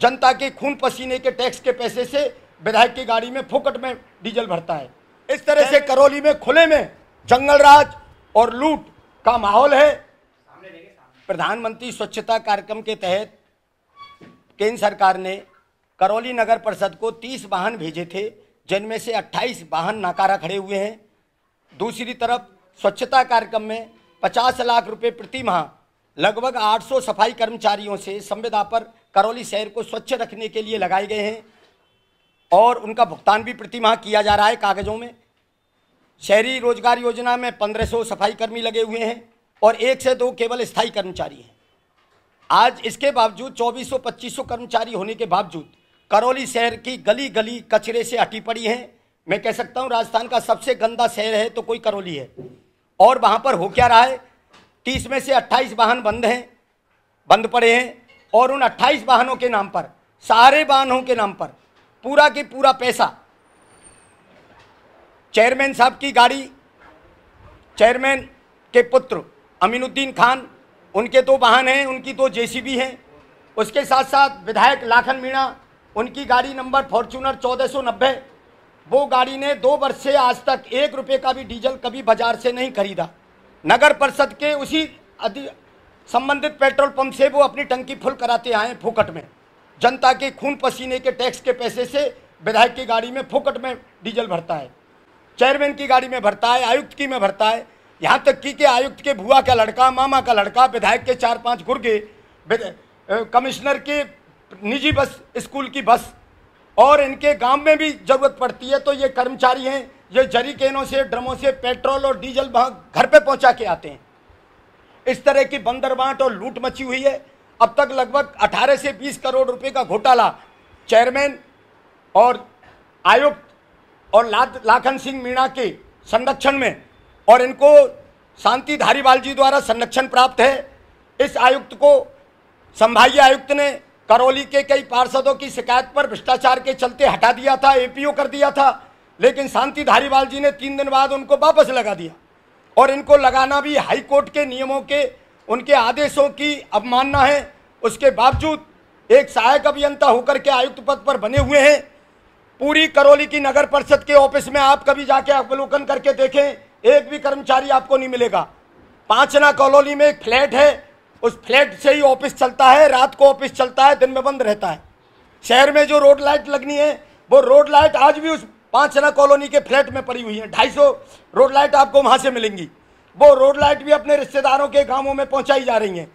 जनता के खून पसीने के टैक्स के पैसे से विधायक की गाड़ी में फोकट में डीजल भरता है इस तरह से करौली में खुले में जंगल राज और लूट का माहौल है प्रधानमंत्री स्वच्छता कार्यक्रम के तहत केंद्र सरकार ने करौली नगर परिषद को 30 वाहन भेजे थे जिनमें से 28 वाहन नाकारा खड़े हुए हैं दूसरी तरफ स्वच्छता कार्यक्रम में 50 लाख रुपए प्रति माह लगभग 800 सफाई कर्मचारियों से संविदा पर करौली शहर को स्वच्छ रखने के लिए लगाए गए हैं और उनका भुगतान भी प्रतिमाह किया जा रहा है कागज़ों में शहरी रोजगार योजना में 1500 सफाई कर्मी लगे हुए हैं और एक से दो केवल स्थायी कर्मचारी हैं आज इसके बावजूद 2400-2500 कर्मचारी होने के बावजूद करौली शहर की गली गली कचरे से हटी पड़ी है मैं कह सकता हूँ राजस्थान का सबसे गंदा शहर है तो कोई करौली है और वहाँ पर हो क्या रहा है तीस में से अट्ठाईस वाहन बंद हैं बंद पड़े हैं और उन अट्ठाईस वाहनों के नाम पर सारे वाहनों के नाम पर पूरा के पूरा पैसा चेयरमैन साहब की गाड़ी चेयरमैन के पुत्र अमीनुद्दीन खान उनके दो वाहन हैं उनकी दो जेसीबी हैं उसके साथ साथ विधायक लाखन मीणा उनकी गाड़ी नंबर फॉर्चूनर चौदह सौ नब्बे वो गाड़ी ने दो वर्ष से आज तक एक रुपये का भी डीजल कभी बाजार से नहीं खरीदा नगर परिषद के उसी संबंधित पेट्रोल पंप से वो अपनी टंकी फुल कराते आए फोकट में जनता के खून पसीने के टैक्स के पैसे से विधायक की गाड़ी में फोकट में डीजल भरता है चेयरमैन की गाड़ी में भरता है आयुक्त की में भरता है यहाँ तक कि के आयुक्त के भुआ का लड़का मामा का लड़का विधायक के चार पांच गुर्गे कमिश्नर के निजी बस स्कूल की बस और इनके गांव में भी ज़रूरत पड़ती है तो ये कर्मचारी हैं ये जरीकेनों से ड्रमों से पेट्रोल और डीजल घर पे पहुंचा के आते हैं इस तरह की बांट और लूट मची हुई है अब तक लगभग 18 से 20 करोड़ रुपए का घोटाला चेयरमैन और आयुक्त और ला, लाखन सिंह मीणा के संरक्षण में और इनको शांति धारीवाल जी द्वारा संरक्षण प्राप्त है इस आयुक्त को संभागीय आयुक्त ने करौली के कई पार्षदों की शिकायत पर भ्रष्टाचार के चलते हटा दिया था एपीओ कर दिया था लेकिन शांति धारीवाल जी ने तीन दिन बाद उनको वापस लगा दिया और इनको लगाना भी हाई कोर्ट के नियमों के उनके आदेशों की अवमानना है उसके बावजूद एक सहायक अभियंता होकर के आयुक्त पद पर बने हुए हैं पूरी करौली की नगर परिषद के ऑफिस में आप कभी जाके अवलोकन करके देखें एक भी कर्मचारी आपको नहीं मिलेगा पांचना कॉलोनी में एक फ्लैट है उस फ्लैट से ही ऑफिस चलता है रात को ऑफिस चलता है दिन में बंद रहता है शहर में जो रोड लाइट लगनी है वो रोड लाइट आज भी उस पांचना कॉलोनी के फ्लैट में पड़ी हुई है ढाई सौ रोड लाइट आपको वहां से मिलेंगी वो रोड लाइट भी अपने रिश्तेदारों के गांवों में पहुंचाई जा रही हैं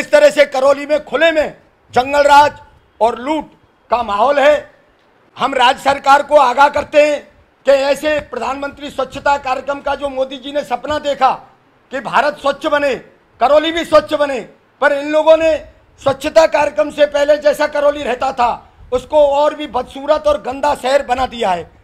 इस तरह से करौली में खुले में जंगल राज और लूट का माहौल है हम राज्य सरकार को आगाह करते हैं कि ऐसे प्रधानमंत्री स्वच्छता कार्यक्रम का जो मोदी जी ने सपना देखा कि भारत स्वच्छ बने करौली भी स्वच्छ बने पर इन लोगों ने स्वच्छता कार्यक्रम से पहले जैसा करौली रहता था उसको और भी बदसूरत और गंदा शहर बना दिया है